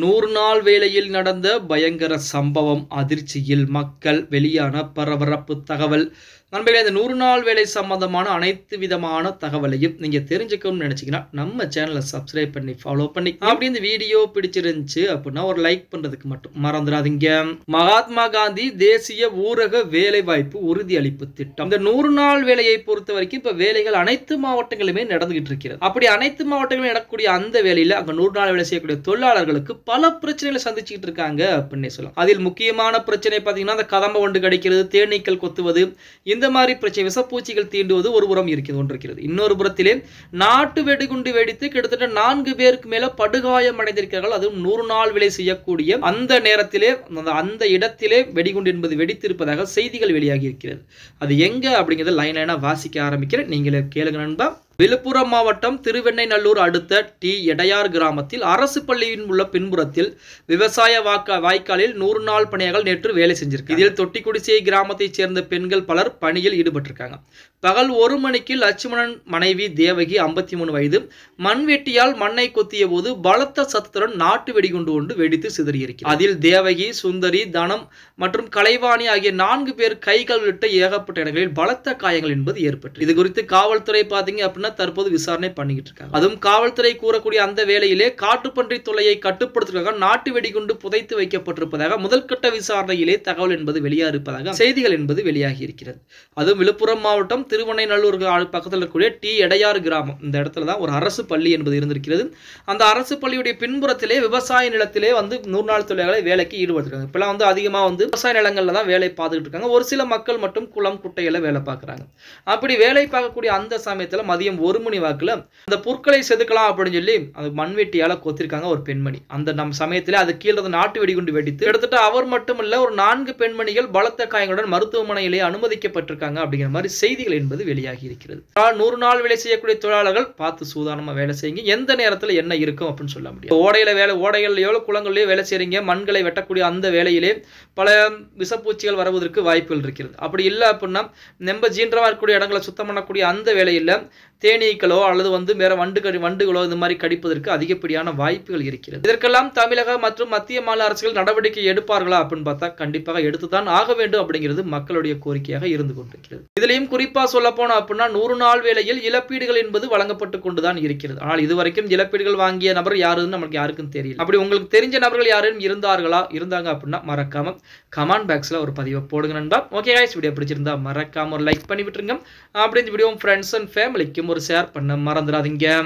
நூறு நாள் வேளையில் நடந்த பயங்கர சம்பவம் அதிர்ச்சியில் மக்கள் வெளியான பரபரப்பு தகவல் நண்பர்களே இந்த நூறு நாள் வேலை சம்பந்தமான அனைத்து விதமான தகவலையும் நீங்கள் தெரிஞ்சுக்கணும்னு நினச்சிங்கன்னா நம்ம சேனலை சப்ஸ்கிரைப் பண்ணி ஃபாலோ பண்ணி அப்படி இந்த வீடியோ பிடிச்சிருந்துச்சு அப்படின்னா ஒரு லைக் பண்ணுறதுக்கு மட்டும் மறந்துடாதீங்க மகாத்மா காந்தி தேசிய ஊரக வேலை வாய்ப்பு உறுதியளிப்பு திட்டம் இந்த நூறு நாள் வேலையை பொறுத்த வரைக்கும் இப்போ வேலைகள் அனைத்து மாவட்டங்களுமே நடந்துகிட்டு இருக்கிறது அப்படி அனைத்து மாவட்டங்களும் நடக்கக்கூடிய அந்த வேலையில் அங்கே நூறு நாள் வேலை செய்யக்கூடிய தொழிலாளர்களுக்கு பல பிரச்சனைகளை சந்திச்சுட்டு இருக்காங்க அப்படின்னே சொல்லலாம் அதில் முக்கியமான பிரச்சனை பார்த்தீங்கன்னா அந்த கதம்ப ஒன்று கிடைக்கிறது தேனீக்கள் கொத்துவது இந்த மாதிரி பிரச்சனை விஷப்பூச்சிகள் தீண்டுவது ஒரு புறம் இருக்கிறது இருக்கிறது இன்னொரு புறத்திலே நாட்டு வெடிகுண்டு வெடித்து கிட்டத்தட்ட நான்கு பேருக்கு மேல படுகாயம் அடைந்திருக்கிறார்கள் அதுவும் நூறு நாள் விலை செய்யக்கூடிய அந்த நேரத்திலே அந்த இடத்திலே வெடிகுண்டு என்பது வெடித்திருப்பதாக செய்திகள் வெளியாகி இருக்கிறது அது எங்க அப்படிங்கிறத லைன் லைனாக வாசிக்க ஆரம்பிக்கிறேன் நீங்களே கேளுங்க நண்பா விழுப்புரம் மாவட்டம் திருவெண்ணைநல்லூர் அடுத்த டி எடையார் கிராமத்தில் அரசு பள்ளியின் உள்ள பின்புறத்தில் விவசாய வாக்க வாய்க்காலில் நூறு நாள் பணியாளர்கள் நேற்று வேலை செஞ்சிருக்கு இதில் தொட்டிக்குடிசை கிராமத்தைச் சேர்ந்த பெண்கள் பலர் பணியில் ஈடுபட்டிருக்காங்க பகல் ஒரு மணிக்கு லட்சுமணன் மனைவி தேவகி ஐம்பத்தி மூணு வயது மண்வெட்டியால் மண்ணை கொத்திய போது பலத்த சத்துடன் நாட்டு வெடிகுண்டு கொண்டு வெடித்து சிதறியிருக்கிறது அதில் தேவகி சுந்தரி தனம் மற்றும் கலைவாணி ஆகிய நான்கு பேர் கைகள் விட்ட ஏகப்பட்ட இடங்களில் பலத்த காயங்கள் என்பது ஏற்பட்டு இது குறித்து காவல்துறை பார்த்தீங்க அப்படின்னா தற்போது விசாரணை பண்ணிக்கிட்டு இருக்காங்க அதுவும் காவல்துறை கூறக்கூடிய அந்த வேளையிலே காட்டுப்பன்றி தொலையை கட்டுப்படுத்துவதற்காக நாட்டு வெடிகுண்டு புதைத்து வைக்கப்பட்டிருப்பதாக முதல்கட்ட விசாரணையிலே தகவல் என்பது வெளியாக இருப்பதாக செய்திகள் என்பது வெளியாகி இருக்கிறது அதுவும் விழுப்புரம் மாவட்டம் திருவண்ணைநல்லூர் பக்கத்தில் இருக்கக்கூடிய டி எடையார் கிராமம் இந்த இடத்துல தான் ஒரு அரசு பள்ளி என்பது இருந்திருக்கிறது அந்த அரசு பள்ளியுடைய பின்புறத்திலே விவசாய நிலத்திலே வந்து நூறு நாள் தொழிலாளர்களை வேலைக்கு ஈடுபடுத்திருக்காங்க இப்பெல்லாம் வந்து அதிகமாக வந்து விவசாய நிலங்களில் தான் வேலை பார்த்துக்கிட்டு இருக்காங்க ஒரு சில மக்கள் மட்டும் குளம் குட்டையில வேலை பார்க்குறாங்க அப்படி வேலை பார்க்கக்கூடிய அந்த சமயத்தில் மதியம் ஒரு மணி வாக்கில் அந்த பொருட்களை செதுக்கலாம் அப்படின்னு சொல்லி அது மண்வெட்டியால் கொத்திருக்காங்க ஒரு பெண்மணி அந்த நம் சமயத்தில் அது கீழே நாட்டு வெடிகுண்டு வெடித்து எடுத்துட்டு அவர் மட்டும் இல்லை ஒரு நான்கு பெண்மணிகள் பலத்த காயங்களுடன் மருத்துவமனையிலே அனுமதிக்கப்பட்டிருக்காங்க அப்படிங்கிற மாதிரி செய்திகள் என்பது வெளியாகி இருக்கிறது நூறு நாள் வேலை செய்யக்கூடிய தொழிலாளர்கள் பார்த்து சூதானமாக வேலை செய்யுங்க எந்த நேரத்தில் என்ன இருக்கும் அப்படின்னு சொல்ல முடியும் ஓடையில வேலை ஓடைகள்லையோ குளங்கள்லையோ வேலை செய்கிறீங்க மண்களை வெட்டக்கூடிய அந்த வேலையிலே பல விசப்பூச்சிகள் வருவதற்கு வாய்ப்புகள் இருக்கிறது அப்படி இல்லை அப்படின்னா நெம்ப ஜீன்றமாக இருக்கக்கூடிய இடங்களை சுத்தம் பண்ணக்கூடிய அந்த வேலையில் தேனீக்களோ அல்லது வந்து வேற வண்டு கடி வண்டுகளோ இந்த மாதிரி கடிப்பதற்கு அதிகப்படியான வாய்ப்புகள் இருக்கிறது இதற்கெல்லாம் தமிழக மற்றும் மத்திய மாநில அரசுகள் நடவடிக்கை எடுப்பார்களா அப்படின்னு பார்த்தா கண்டிப்பாக எடுத்துதான் ஆக வேண்டும் அப்படிங்கிறது மக்களுடைய கோரிக்கையாக இருந்து கொண்டிருக்கிறது இதுலையும் குறிப்பாக சொல்ல போனோம் அப்படின்னா நூறு நாள் வேலையில் இழப்பீடுகள் என்பது வழங்கப்பட்டு கொண்டுதான் இருக்கிறது ஆனால் இதுவரைக்கும் இழப்பீடுகள் வாங்கிய நபர் யாருன்னு நமக்கு யாருக்கும் தெரியல அப்படி உங்களுக்கு தெரிஞ்ச நபர்கள் யாரும் இருந்தார்களா இருந்தாங்க அப்படின்னா மறக்காம கமெண்ட் பாக்ஸ்ல ஒரு பதிவை போடுங்க நண்பா ஓகே காய்ஸ் வீடியோ பிடிச்சிருந்தா மறக்காம ஒரு லைக் பண்ணி விட்டுருங்க அப்படி இந்த வீடியோ ஃப்ரெண்ட்ஸ் அண்ட் ஃபேமிலிக்கும் ஒரு ஷேர் பண்ண மறந்துடாதீங்க